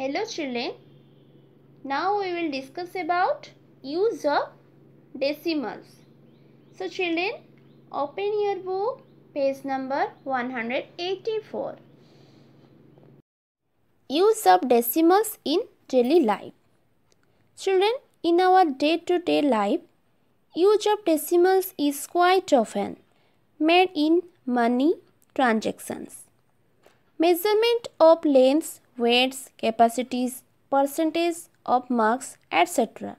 Hello children. Now we will discuss about use of decimals. So children, open your book page number 184. Use of decimals in daily life. Children, in our day-to-day -day life, use of decimals is quite often made in money transactions. Measurement of lengths weights, capacities, percentage of marks, etc.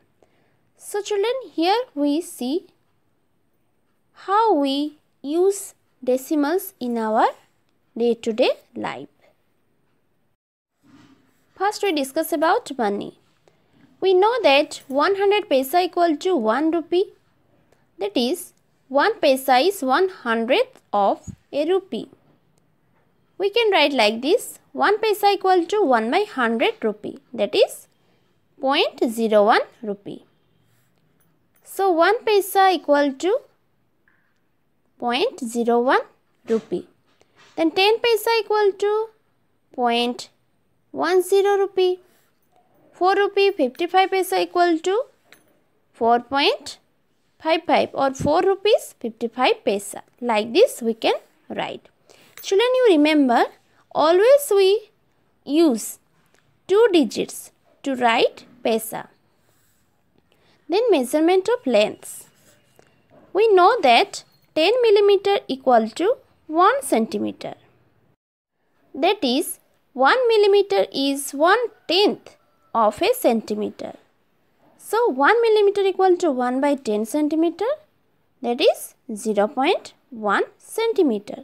So children, here we see how we use decimals in our day-to-day -day life. First we discuss about money. We know that 100 paisa equal to 1 rupee. That is 1 paisa is 100th of a rupee. We can write like this 1 paisa equal to 1 by 100 rupee that is 0.01 rupee. So 1 paisa equal to 0.01 rupee. Then 10 paisa equal to 0.10 rupee. 4 rupee 55 paisa equal to 4.55 or 4 rupees 55 paisa. Like this we can write. Shouldn't you remember, always we use two digits to write pesa. Then measurement of length. We know that 10 millimeter equal to 1 centimeter. That is 1 millimeter is 1 tenth of a centimeter. So 1 millimeter equal to 1 by 10 centimeter that is 0.1 centimeter.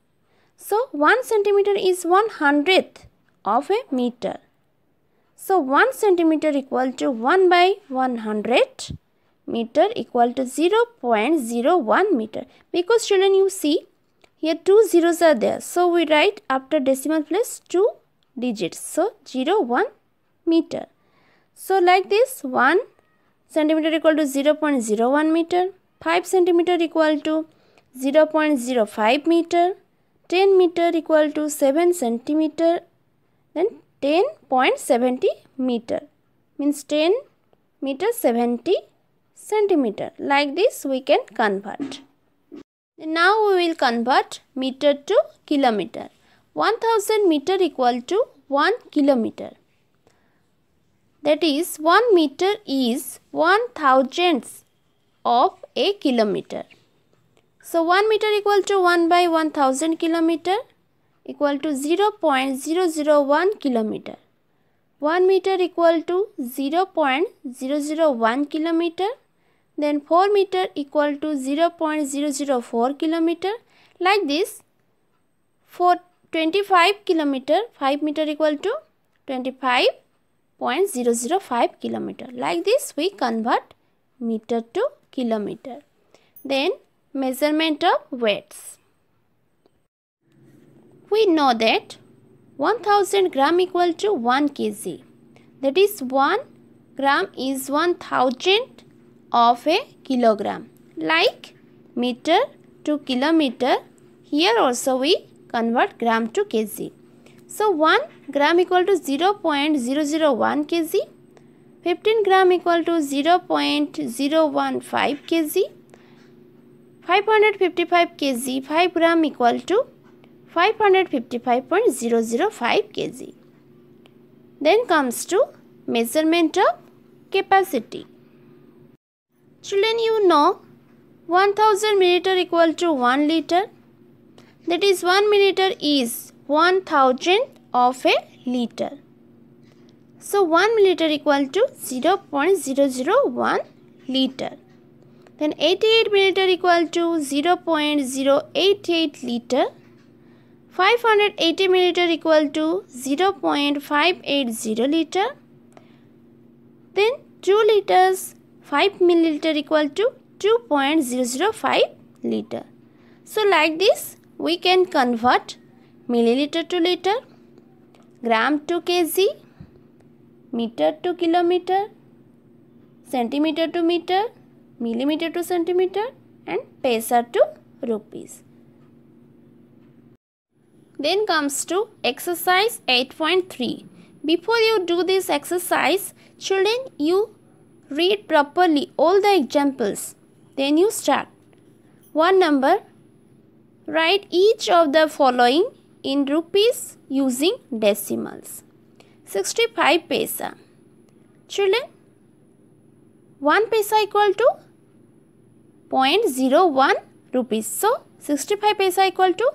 So 1 centimeter is 1 hundredth of a meter. So 1 centimeter equal to 1 by 100 meter equal to 0 0.01 meter. Because children you see here two zeros are there. So we write after decimal place two digits. So 0 1 meter. So like this 1 centimeter equal to 0 0.01 meter. 5 centimeter equal to 0 0.05 meter. 10 meter equal to 7 centimeter then 10.70 meter means 10 meter 70 centimeter like this we can convert now we will convert meter to kilometer 1000 meter equal to 1 kilometer that is 1 meter is 1000 of a kilometer so 1 meter equal to 1 by 1000 kilometer equal to 0 0.001 kilometer. 1 meter equal to 0 0.001 kilometer. Then 4 meter equal to 0 0.004 kilometer. Like this, for 25 kilometer, 5 meter equal to 25.005 kilometer. Like this, we convert meter to kilometer. Then Measurement of weights. We know that 1000 gram equal to 1 kg. That is 1 gram is 1000 of a kilogram. Like meter to kilometer. Here also we convert gram to kg. So 1 gram equal to 0 0.001 kg. 15 gram equal to 0 0.015 kg. 555 kg 5 gram equal to 555.005 kg. Then comes to measurement of capacity. Children you know 1000 milliliter equal to 1 liter that is 1 milliliter is 1000 of a liter. So 1 milliliter equal to 0.001 liter then 88 milliliter equal to 0 0.088 liter 580 milliliter equal to 0 0.580 liter then 2 liters 5 milliliter equal to 2.005 liter so like this we can convert milliliter to liter gram to kg meter to kilometer centimeter to meter millimeter to centimeter and paisa to rupees. Then comes to exercise 8.3. Before you do this exercise, children, you read properly all the examples. Then you start. One number. Write each of the following in rupees using decimals. 65 paisa. Children, 1 paisa equal to 0.01 rupees. So 65 paisa equal to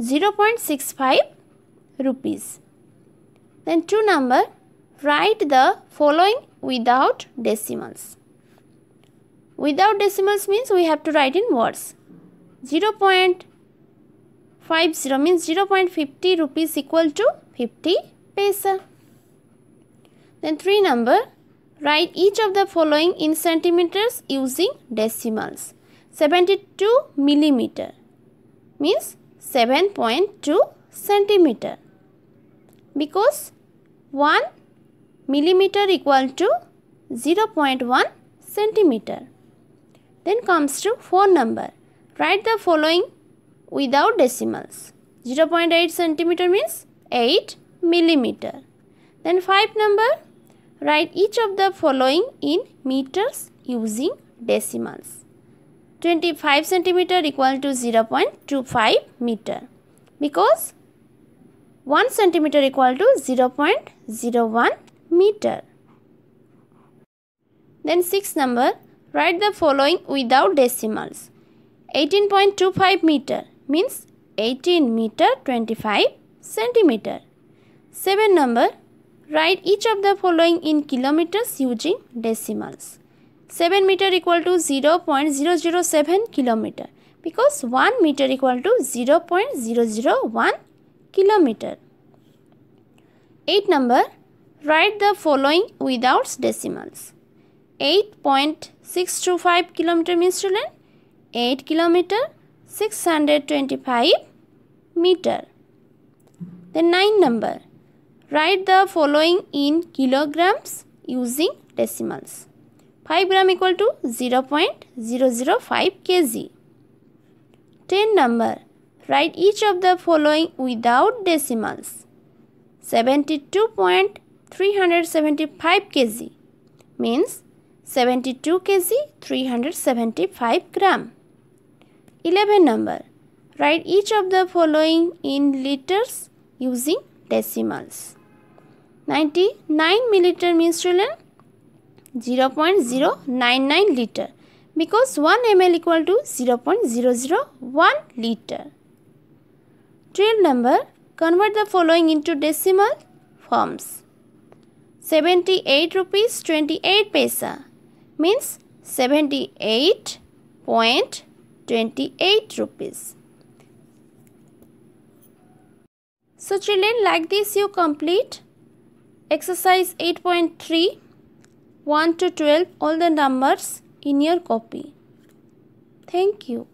0.65 rupees. Then two number, write the following without decimals. Without decimals means we have to write in words. 0.50 means 0.50 rupees equal to 50 paisa. Then three number, Write each of the following in centimeters using decimals. 72 millimeter means 7.2 centimeter because 1 millimeter equal to 0.1 centimeter. Then comes to phone number. Write the following without decimals. 0.8 centimeter means 8 millimeter. Then 5 number Write each of the following in meters using decimals. 25 centimeter equal to 0.25 meter because 1 centimeter equal to 0.01 meter. Then 6 number, write the following without decimals. 18.25 meter means 18 meter 25 centimeter. 7 number, Write each of the following in kilometers using decimals. 7 meter equal to 0 0.007 kilometer because 1 meter equal to 0 0.001 kilometer. 8 number Write the following without decimals. 8.625 kilometer means children 8 kilometer 625 meter. The 9 number Write the following in kilograms using decimals. 5 gram equal to 0 0.005 kg. 10 number. Write each of the following without decimals. 72.375 kg means 72 kg 375 gram. 11 number. Write each of the following in liters using decimals. 99 milliliter menstrual 0.099 liter because 1 ml equal to 0.001 liter. Trial number convert the following into decimal forms. 78 rupees 28 paisa means 78.28 rupees. So children like this you complete Exercise 8.3 1 to 12 all the numbers in your copy. Thank you.